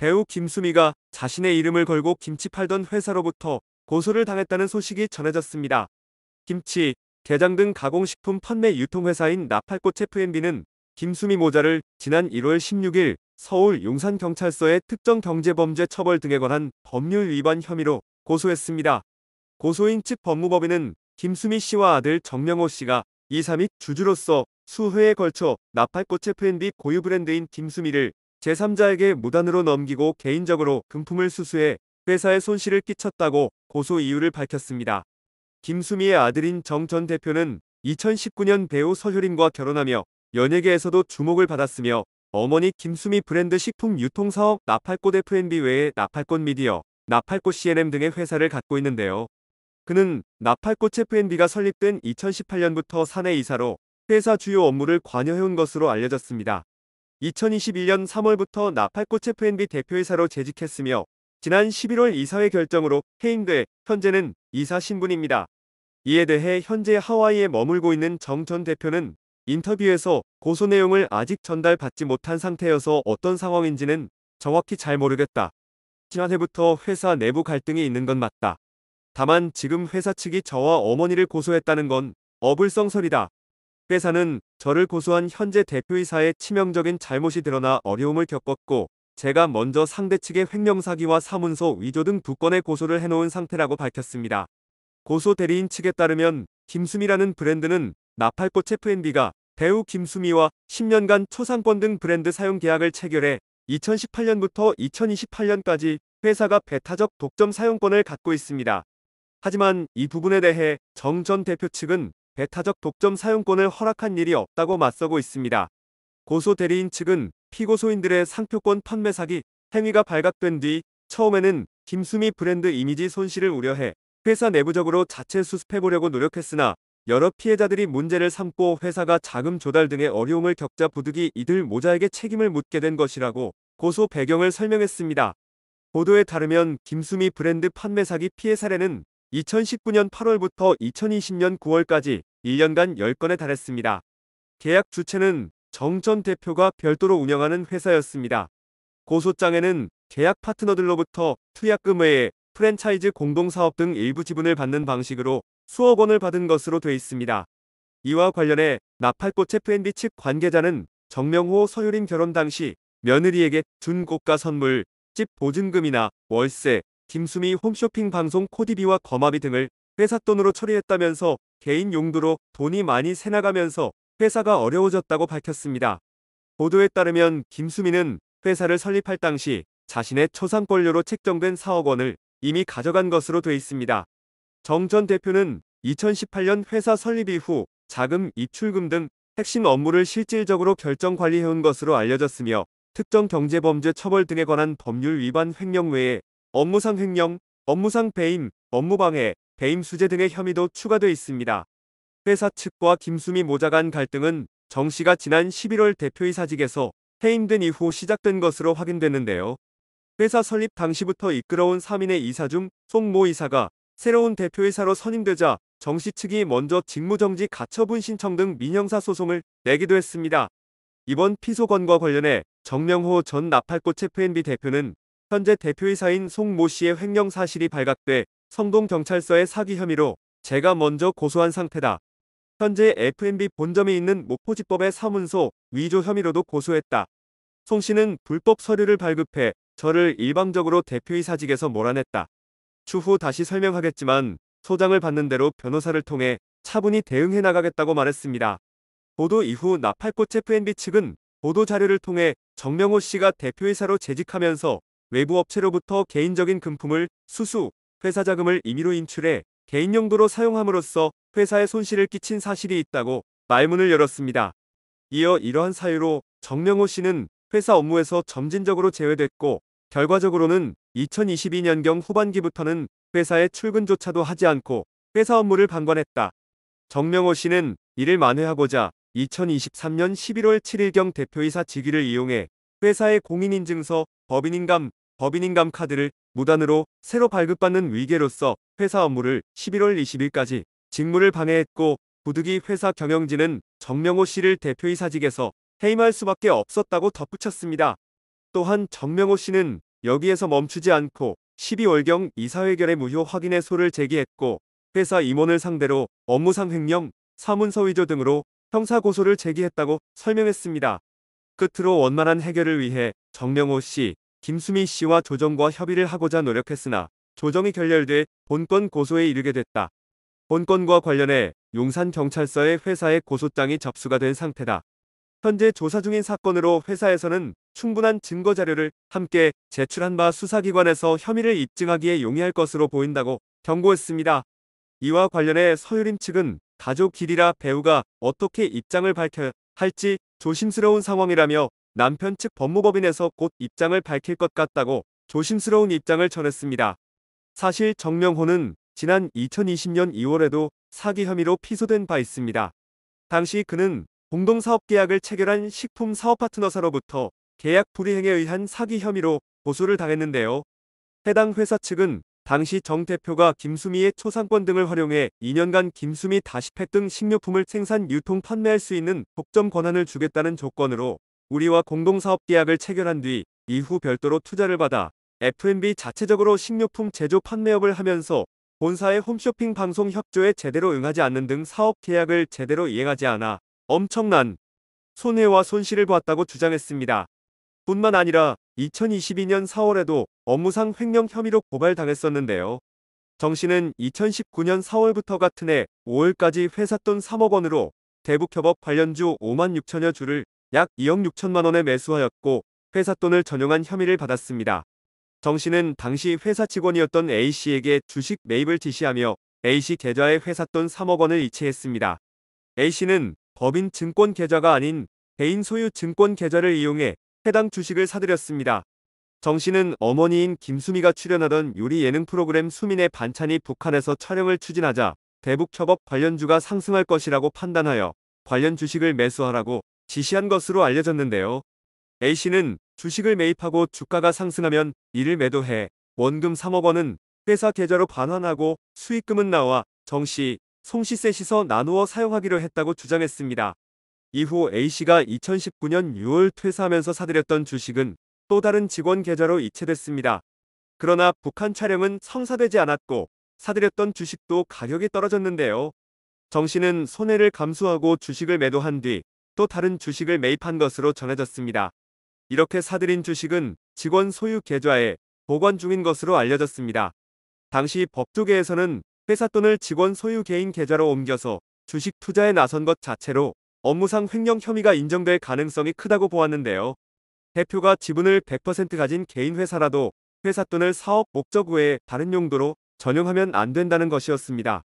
배우 김수미가 자신의 이름을 걸고 김치 팔던 회사로부터 고소를 당했다는 소식이 전해졌습니다. 김치, 게장 등 가공식품 판매 유통회사인 나팔꽃 F&B는 김수미 모자를 지난 1월 16일 서울 용산경찰서의 특정 경제범죄 처벌 등에 관한 법률 위반 혐의로 고소했습니다. 고소인 측 법무법인은 김수미 씨와 아들 정명호 씨가 이사 및 주주로서 수회에 걸쳐 나팔꽃 F&B 고유 브랜드인 김수미를 제3자에게 무단으로 넘기고 개인적으로 금품을 수수해 회사에 손실을 끼쳤다고 고소 이유를 밝혔습니다. 김수미의 아들인 정 전 대표는 2019년 배우 서효림과 결혼하며 연예계에서도 주목을 받았으며 어머니 김수미 브랜드 식품 유통사업 나팔꽃 F&B 외에 나팔꽃 미디어, 나팔꽃 CNM 등의 회사를 갖고 있는데요. 그는 나팔꽃 F&B가 설립된 2018년부터 사내 이사로 회사 주요 업무를 관여해온 것으로 알려졌습니다. 2021년 3월부터 나팔꽃 FNB 대표이사로 재직했으며 지난 11월 이사회 결정으로 해임돼 현재는 이사 신분입니다. 이에 대해 현재 하와이에 머물고 있는 정 전 대표는 인터뷰에서 고소 내용을 아직 전달받지 못한 상태여서 어떤 상황인지는 정확히 잘 모르겠다. 지난해부터 회사 내부 갈등이 있는 건 맞다. 다만 지금 회사 측이 저와 어머니를 고소했다는 건 어불성설이다. 회사는 저를 고소한 현재 대표이사의 치명적인 잘못이 드러나 어려움을 겪었고 제가 먼저 상대 측의 횡령사기와 사문서 위조 등 두 건의 고소를 해놓은 상태라고 밝혔습니다. 고소 대리인 측에 따르면 김수미라는 브랜드는 나팔꽃 F&B가 배우 김수미와 10년간 초상권 등 브랜드 사용 계약을 체결해 2018년부터 2028년까지 회사가 배타적 독점 사용권을 갖고 있습니다. 하지만 이 부분에 대해 정전 대표 측은 배타적 독점 사용권을 허락한 일이 없다고 맞서고 있습니다. 고소 대리인 측은 피고소인들의 상표권 판매 사기 행위가 발각된 뒤 처음에는 김수미 브랜드 이미지 손실을 우려해 회사 내부적으로 자체 수습해보려고 노력했으나 여러 피해자들이 문제를 삼고 회사가 자금 조달 등의 어려움을 겪자 부득이 이들 모자에게 책임을 묻게 된 것이라고 고소 배경을 설명했습니다. 보도에 따르면 김수미 브랜드 판매 사기 피해 사례는 2019년 8월부터 2020년 9월까지 1년간 10건에 달했습니다. 계약 주체는 정전 대표가 별도로 운영하는 회사였습니다. 고소장에는 계약 파트너들로부터 투약금 외에 프랜차이즈 공동사업 등 일부 지분을 받는 방식으로 수억 원을 받은 것으로 돼 있습니다. 이와 관련해 나팔꽃 F&B 측 관계자는 정명호 서유림 결혼 당시 며느리에게 준 고가 선물, 집 보증금이나 월세, 김수미 홈쇼핑 방송 코디비와 거마비 등을 회사 돈으로 처리했다면서 개인 용도로 돈이 많이 새나가면서 회사가 어려워졌다고 밝혔습니다. 보도에 따르면 김수민은 회사를 설립할 당시 자신의 초상권료로 책정된 4억 원을 이미 가져간 것으로 돼 있습니다. 정 전 대표는 2018년 회사 설립 이후 자금 입출금 등 핵심 업무를 실질적으로 결정 관리해온 것으로 알려졌으며 특정 경제범죄 처벌 등에 관한 법률 위반 횡령 외에 업무상 횡령, 업무상 배임, 업무방해, 배임 수재 등의 혐의도 추가돼 있습니다. 회사 측과 김수미 모자 간 갈등은 정 씨가 지난 11월 대표이사직에서 해임된 이후 시작된 것으로 확인됐는데요. 회사 설립 당시부터 이끌어온 3인의 이사 중 송모 이사가 새로운 대표이사로 선임되자 정 씨 측이 먼저 직무정지 가처분 신청 등 민형사 소송을 내기도 했습니다. 이번 피소건과 관련해 정명호 전 나팔꽃 f n b 대표는 현재 대표이사인 송모 씨의 횡령 사실이 발각돼 성동경찰서의 사기 혐의로 제가 먼저 고소한 상태다. 현재 F&B n 본점이 있는 목포지법의 사문서 위조 혐의로도 고소했다. 송 씨는 불법 서류를 발급해 저를 일방적으로 대표이 사직에서 몰아냈다. 추후 다시 설명하겠지만 소장을 받는 대로 변호사를 통해 차분히 대응해 나가겠다고 말했습니다. 보도 이후 나팔꽃 F&B n 측은 보도 자료를 통해 정명호 씨가 대표이사로 재직하면서 외부 업체로부터 개인적인 금품을 수수, 회사 자금을 임의로 인출해 개인 용도로 사용함으로써 회사에 손실을 끼친 사실이 있다고 말문을 열었습니다. 이어 이러한 사유로 정명호 씨는 회사 업무에서 점진적으로 제외됐고 결과적으로는 2022년경 후반기부터는 회사에 출근조차도 하지 않고 회사 업무를 방관했다. 정명호 씨는 이를 만회하고자 2023년 11월 7일경 대표이사 직위를 이용해 회사의 공인인증서, 법인인감, 법인인감 카드를 무단으로 새로 발급받는 위계로서 회사 업무를 11월 20일까지 직무를 방해했고 부득이 회사 경영진은 정명호 씨를 대표이사직에서 해임할 수밖에 없었다고 덧붙였습니다. 또한 정명호 씨는 여기에서 멈추지 않고 12월경 이사회결의 무효 확인의 소를 제기했고 회사 임원을 상대로 업무상 횡령, 사문서 위조 등으로 형사고소를 제기했다고 설명했습니다. 끝으로 원만한 해결을 위해 정명호 씨, 김수미 씨와 조정과 협의를 하고자 노력했으나 조정이 결렬돼 본건 고소에 이르게 됐다. 본건과 관련해 용산경찰서의 회사의 고소장이 접수가 된 상태다. 현재 조사 중인 사건으로 회사에서는 충분한 증거 자료를 함께 제출한 바 수사기관에서 혐의를 입증하기에 용이할 것으로 보인다고 경고했습니다. 이와 관련해 서유림 측은 가족 길이라 배우가 어떻게 입장을 밝혀 할지 조심스러운 상황이라며 남편 측 법무법인에서 곧 입장을 밝힐 것 같다고 조심스러운 입장을 전했습니다. 사실 정명호는 지난 2020년 2월에도 사기 혐의로 피소된 바 있습니다. 당시 그는 공동사업계약을 체결한 식품사업파트너사로부터 계약 불이행에 의한 사기 혐의로 고소를 당했는데요. 해당 회사 측은 당시 정 대표가 김수미의 초상권 등을 활용해 2년간 김수미 다시팩 등 식료품을 생산 유통 판매할 수 있는 독점 권한을 주겠다는 조건으로 우리와 공동사업 계약을 체결한 뒤 이후 별도로 투자를 받아 F&B 자체적으로 식료품 제조 판매업을 하면서 본사의 홈쇼핑 방송 협조에 제대로 응하지 않는 등 사업 계약을 제대로 이행하지 않아 엄청난 손해와 손실을 보았다고 주장했습니다. 뿐만 아니라 2022년 4월에도 업무상 횡령 혐의로 고발당했었는데요. 정 씨는 2019년 4월부터 같은 해 5월까지 회삿돈 3억 원으로 대북협업 관련주 5만 6천여 주를 약 2억 6천만 원에 매수하였고 회사 돈을 전용한 혐의를 받았습니다. 정 씨는 당시 회사 직원이었던 A 씨에게 주식 매입을 지시하며 A 씨 계좌에 회사 돈 3억 원을 이체했습니다. A 씨는 법인 증권 계좌가 아닌 개인 소유 증권 계좌를 이용해 해당 주식을 사들였습니다. 정 씨는 어머니인 김수미가 출연하던 요리 예능 프로그램 수민의 반찬이 북한에서 촬영을 추진하자 대북 협업 관련주가 상승할 것이라고 판단하여 관련 주식을 매수하라고 지시한 것으로 알려졌는데요. A씨는 주식을 매입하고 주가가 상승하면 이를 매도해 원금 3억 원은 회사 계좌로 반환하고 수익금은 나와 정씨, 송씨 셋이서 나누어 사용하기로 했다고 주장했습니다. 이후 A씨가 2019년 6월 퇴사하면서 사들였던 주식은 또 다른 직원 계좌로 이체됐습니다. 그러나 북한 촬영은 성사되지 않았고 사들였던 주식도 가격이 떨어졌는데요. 정씨는 손해를 감수하고 주식을 매도한 뒤또 다른 주식을 매입한 것으로 전해졌습니다. 이렇게 사들인 주식은 직원 소유 계좌에 보관 중인 것으로 알려졌습니다. 당시 법조계에서는 회사 돈을 직원 소유 개인 계좌로 옮겨서 주식 투자에 나선 것 자체로 업무상 횡령 혐의가 인정될 가능성이 크다고 보았는데요. 대표가 지분을 100% 가진 개인 회사라도 회사 돈을 사업 목적 외에 다른 용도로 전용하면 안 된다는 것이었습니다.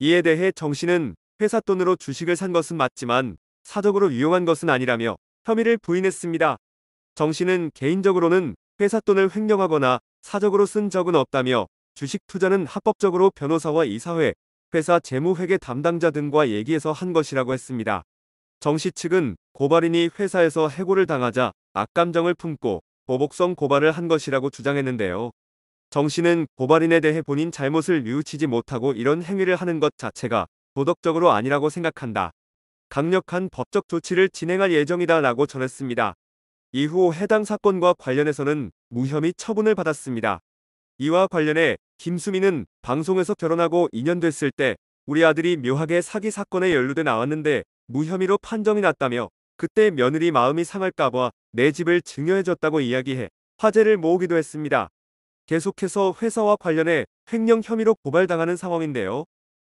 이에 대해 정 씨는 회사 돈으로 주식을 산 것은 맞지만 사적으로 유용한 것은 아니라며 혐의를 부인했습니다. 정 씨는 개인적으로는 회사 돈을 횡령하거나 사적으로 쓴 적은 없다며 주식 투자는 합법적으로 변호사와 이사회, 회사 재무회계 담당자 등과 얘기해서 한 것이라고 했습니다. 정 씨 측은 고발인이 회사에서 해고를 당하자 악감정을 품고 보복성 고발을 한 것이라고 주장했는데요. 정 씨는 고발인에 대해 본인 잘못을 뉘우치지 못하고 이런 행위를 하는 것 자체가 도덕적으로 아니라고 생각한다. 강력한 법적 조치를 진행할 예정이다라고 전했습니다. 이후 해당 사건과 관련해서는 무혐의 처분을 받았습니다. 이와 관련해 김수민은 방송에서 결혼하고 2년 됐을 때 우리 아들이 묘하게 사기 사건에 연루돼 나왔는데 무혐의로 판정이 났다며 그때 며느리 마음이 상할까봐 내 집을 증여해줬다고 이야기해 화제를 모으기도 했습니다. 계속해서 회사와 관련해 횡령 혐의로 고발당하는 상황인데요.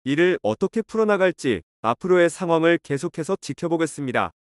이를 어떻게 풀어나갈지 앞으로의 상황을 계속해서 지켜보겠습니다.